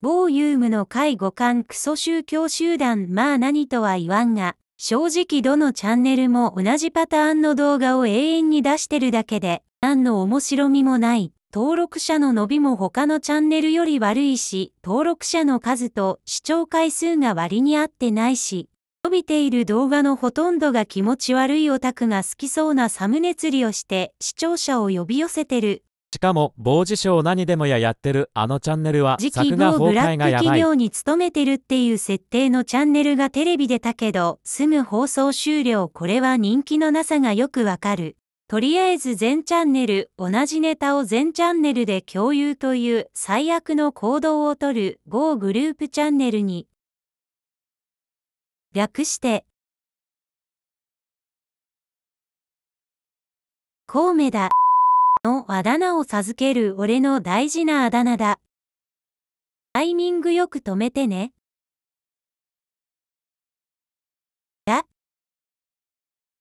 ボーユームの介護官クソ宗教集団まあ何とは言わんが、正直どのチャンネルも同じパターンの動画を永遠に出してるだけで、何の面白みもない。登録者の伸びも他のチャンネルより悪いし、登録者の数と視聴回数が割に合ってないし、伸びている動画のほとんどが気持ち悪いオタクが好きそうなサムネ釣りをして視聴者を呼び寄せてるしかも、某事省何でもややってるあのチャンネルは、作期崩ブラック企業に勤めてるっていう設定のチャンネルがテレビ出たけど、すぐ放送終了。これは人気のなさがよくわかる。とりあえず全チャンネル、同じネタを全チャンネルで共有という最悪の行動をとる g グループチャンネルに。略して、コウメだ。のあだ名を授ける俺の大事なあだ名だ。タイミングよく止めてね。